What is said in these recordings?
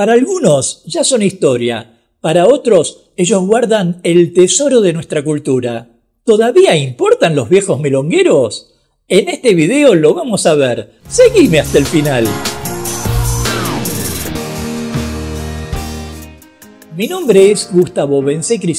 Para algunos ya son historia, para otros ellos guardan el tesoro de nuestra cultura. ¿Todavía importan los viejos milongueros? En este video lo vamos a ver. Seguime hasta el final. Mi nombre es Gustavo Bensecri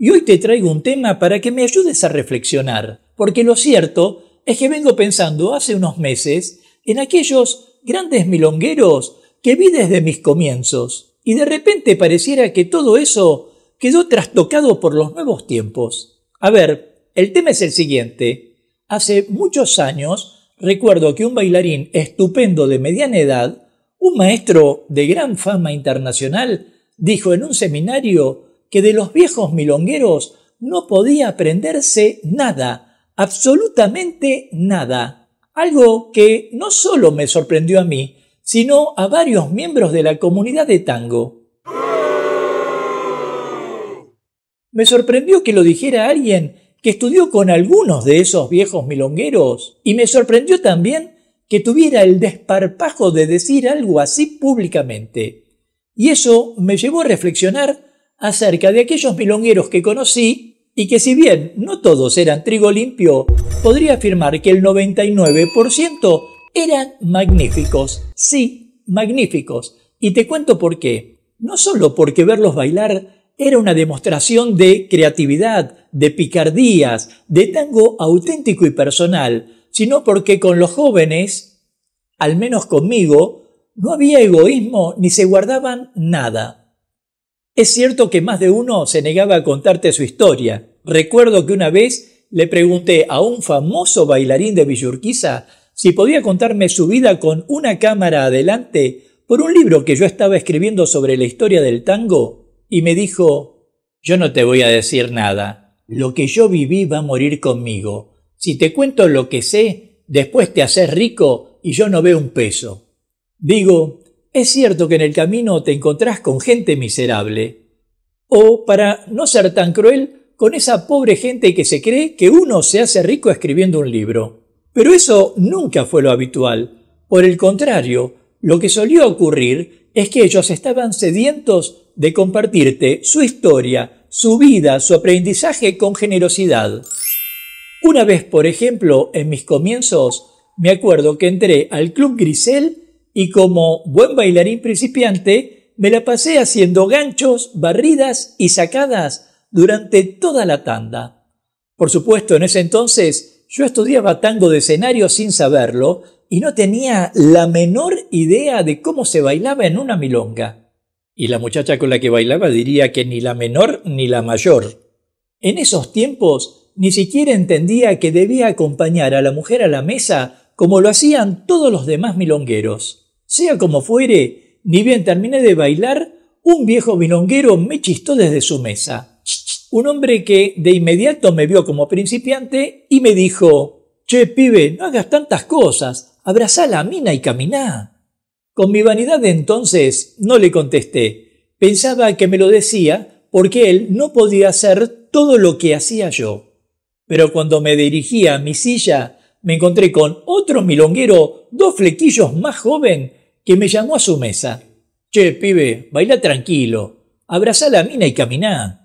y hoy te traigo un tema para que me ayudes a reflexionar, porque lo cierto es que vengo pensando hace unos meses en aquellos grandes milongueros que vi desde mis comienzos, y de repente pareciera que todo eso quedó trastocado por los nuevos tiempos. A ver, el tema es el siguiente. Hace muchos años recuerdo que un bailarín estupendo de mediana edad, un maestro de gran fama internacional, dijo en un seminario que de los viejos milongueros no podía aprenderse nada, absolutamente nada. Algo que no solo me sorprendió a mí, sino a varios miembros de la comunidad de tango. Me sorprendió que lo dijera alguien que estudió con algunos de esos viejos milongueros y me sorprendió también que tuviera el desparpajo de decir algo así públicamente. Y eso me llevó a reflexionar acerca de aquellos milongueros que conocí y que si bien no todos eran trigo limpio, podría afirmar que el 99% eran magníficos, sí, magníficos. Y te cuento por qué. No solo porque verlos bailar era una demostración de creatividad, de picardías, de tango auténtico y personal, sino porque con los jóvenes, al menos conmigo, no había egoísmo ni se guardaban nada. Es cierto que más de uno se negaba a contarte su historia. Recuerdo que una vez le pregunté a un famoso bailarín de Villurquiza si podía contarme su vida con una cámara adelante por un libro que yo estaba escribiendo sobre la historia del tango, y me dijo Yo no te voy a decir nada. Lo que yo viví va a morir conmigo. Si te cuento lo que sé, después te haces rico y yo no veo un peso. Digo, es cierto que en el camino te encontrás con gente miserable. O, para no ser tan cruel, con esa pobre gente que se cree que uno se hace rico escribiendo un libro. Pero eso nunca fue lo habitual. Por el contrario, lo que solía ocurrir es que ellos estaban sedientos de compartirte su historia, su vida, su aprendizaje con generosidad. Una vez, por ejemplo, en mis comienzos, me acuerdo que entré al Club Grisel y como buen bailarín principiante, me la pasé haciendo ganchos, barridas y sacadas durante toda la tanda. Por supuesto, en ese entonces yo estudiaba tango de escenario sin saberlo y no tenía la menor idea de cómo se bailaba en una milonga. Y la muchacha con la que bailaba diría que ni la menor ni la mayor. En esos tiempos ni siquiera entendía que debía acompañar a la mujer a la mesa como lo hacían todos los demás milongueros. Sea como fuere, ni bien terminé de bailar, un viejo milonguero me chistó desde su mesa un hombre que de inmediato me vio como principiante y me dijo, che, pibe, no hagas tantas cosas, abrazá la mina y caminá. Con mi vanidad de entonces no le contesté. Pensaba que me lo decía porque él no podía hacer todo lo que hacía yo. Pero cuando me dirigía a mi silla, me encontré con otro milonguero, dos flequillos más joven, que me llamó a su mesa. Che, pibe, baila tranquilo, abrazá la mina y caminá.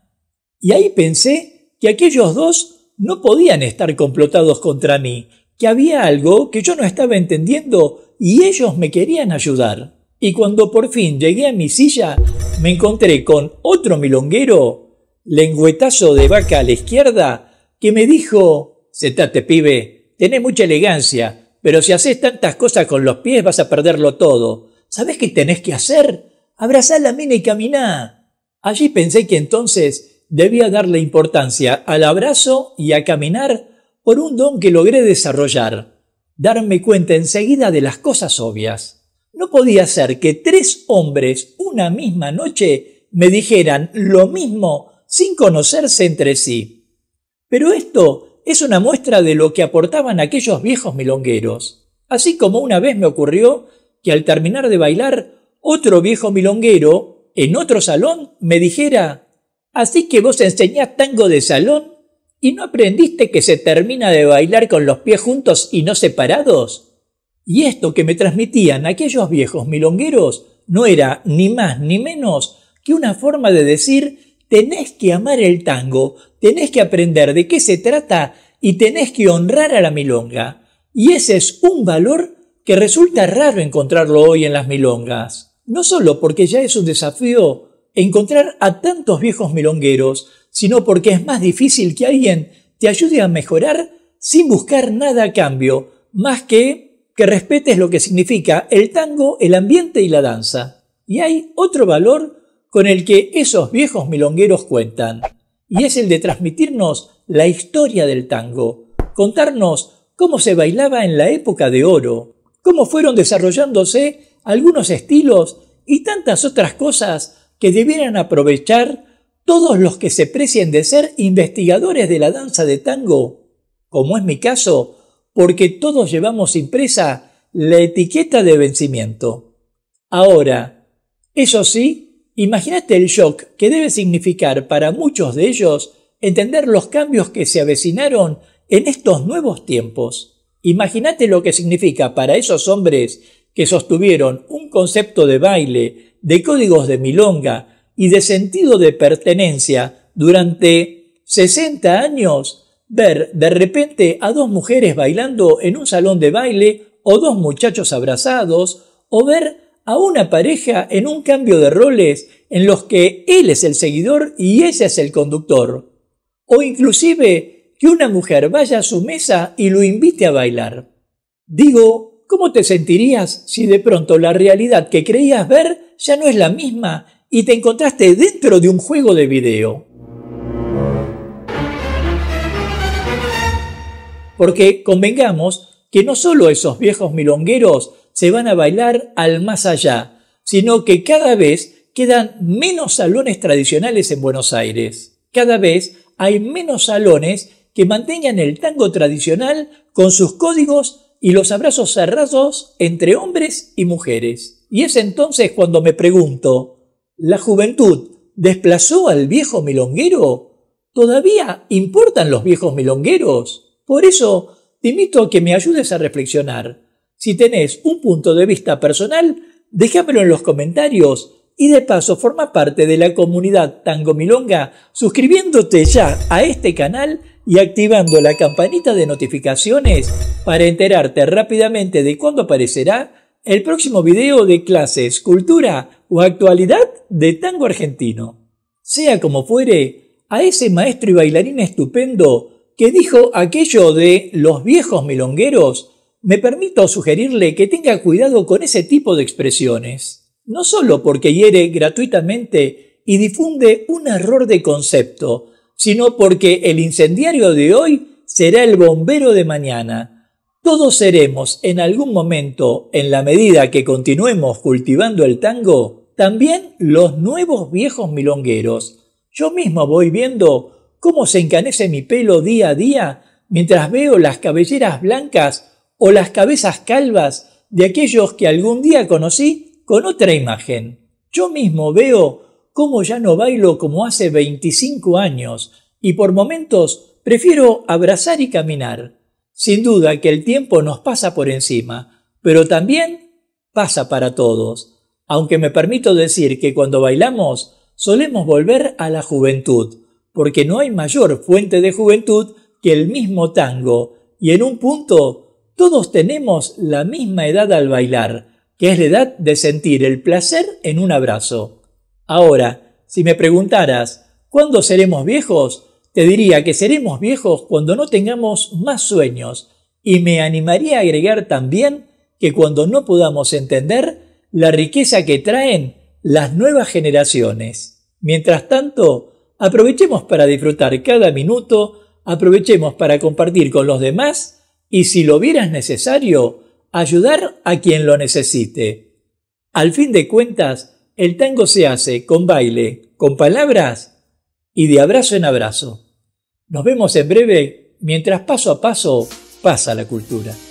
Y ahí pensé que aquellos dos no podían estar complotados contra mí, que había algo que yo no estaba entendiendo y ellos me querían ayudar. Y cuando por fin llegué a mi silla, me encontré con otro milonguero, lengüetazo de vaca a la izquierda, que me dijo, Setate pibe, tenés mucha elegancia, pero si haces tantas cosas con los pies vas a perderlo todo. ¿Sabés qué tenés que hacer? Abrazá la mina y caminá. Allí pensé que entonces debía darle importancia al abrazo y a caminar por un don que logré desarrollar, darme cuenta enseguida de las cosas obvias. No podía ser que tres hombres una misma noche me dijeran lo mismo sin conocerse entre sí. Pero esto es una muestra de lo que aportaban aquellos viejos milongueros, así como una vez me ocurrió que al terminar de bailar otro viejo milonguero en otro salón me dijera Así que vos enseñás tango de salón y no aprendiste que se termina de bailar con los pies juntos y no separados. Y esto que me transmitían aquellos viejos milongueros no era ni más ni menos que una forma de decir tenés que amar el tango, tenés que aprender de qué se trata y tenés que honrar a la milonga. Y ese es un valor que resulta raro encontrarlo hoy en las milongas, no solo porque ya es un desafío encontrar a tantos viejos milongueros, sino porque es más difícil que alguien te ayude a mejorar sin buscar nada a cambio, más que que respetes lo que significa el tango, el ambiente y la danza. Y hay otro valor con el que esos viejos milongueros cuentan, y es el de transmitirnos la historia del tango, contarnos cómo se bailaba en la época de oro, cómo fueron desarrollándose algunos estilos y tantas otras cosas que debieran aprovechar todos los que se precien de ser investigadores de la danza de tango, como es mi caso, porque todos llevamos impresa la etiqueta de vencimiento. Ahora, eso sí, imagínate el shock que debe significar para muchos de ellos entender los cambios que se avecinaron en estos nuevos tiempos. Imagínate lo que significa para esos hombres que sostuvieron un concepto de baile de códigos de milonga y de sentido de pertenencia durante 60 años, ver de repente a dos mujeres bailando en un salón de baile o dos muchachos abrazados, o ver a una pareja en un cambio de roles en los que él es el seguidor y ella es el conductor, o inclusive que una mujer vaya a su mesa y lo invite a bailar. Digo, ¿cómo te sentirías si de pronto la realidad que creías ver ya no es la misma y te encontraste dentro de un juego de video. Porque convengamos que no solo esos viejos milongueros se van a bailar al más allá, sino que cada vez quedan menos salones tradicionales en Buenos Aires. Cada vez hay menos salones que mantengan el tango tradicional con sus códigos y los abrazos cerrados entre hombres y mujeres. Y es entonces cuando me pregunto, ¿la juventud desplazó al viejo milonguero? ¿Todavía importan los viejos milongueros? Por eso te invito a que me ayudes a reflexionar. Si tenés un punto de vista personal, déjamelo en los comentarios y de paso forma parte de la comunidad Tango Milonga suscribiéndote ya a este canal y activando la campanita de notificaciones para enterarte rápidamente de cuándo aparecerá el próximo video de clases, cultura o actualidad de tango argentino. Sea como fuere, a ese maestro y bailarín estupendo que dijo aquello de los viejos milongueros, me permito sugerirle que tenga cuidado con ese tipo de expresiones, no solo porque hiere gratuitamente y difunde un error de concepto, sino porque el incendiario de hoy será el bombero de mañana, todos seremos en algún momento, en la medida que continuemos cultivando el tango, también los nuevos viejos milongueros. Yo mismo voy viendo cómo se encanece mi pelo día a día mientras veo las cabelleras blancas o las cabezas calvas de aquellos que algún día conocí con otra imagen. Yo mismo veo cómo ya no bailo como hace 25 años y por momentos prefiero abrazar y caminar. Sin duda que el tiempo nos pasa por encima, pero también pasa para todos, aunque me permito decir que cuando bailamos solemos volver a la juventud, porque no hay mayor fuente de juventud que el mismo tango, y en un punto todos tenemos la misma edad al bailar, que es la edad de sentir el placer en un abrazo. Ahora, si me preguntaras, ¿cuándo seremos viejos? Te diría que seremos viejos cuando no tengamos más sueños y me animaría a agregar también que cuando no podamos entender la riqueza que traen las nuevas generaciones. Mientras tanto, aprovechemos para disfrutar cada minuto, aprovechemos para compartir con los demás y si lo vieras necesario, ayudar a quien lo necesite. Al fin de cuentas, el tango se hace con baile, con palabras y de abrazo en abrazo. Nos vemos en breve mientras paso a paso pasa la cultura.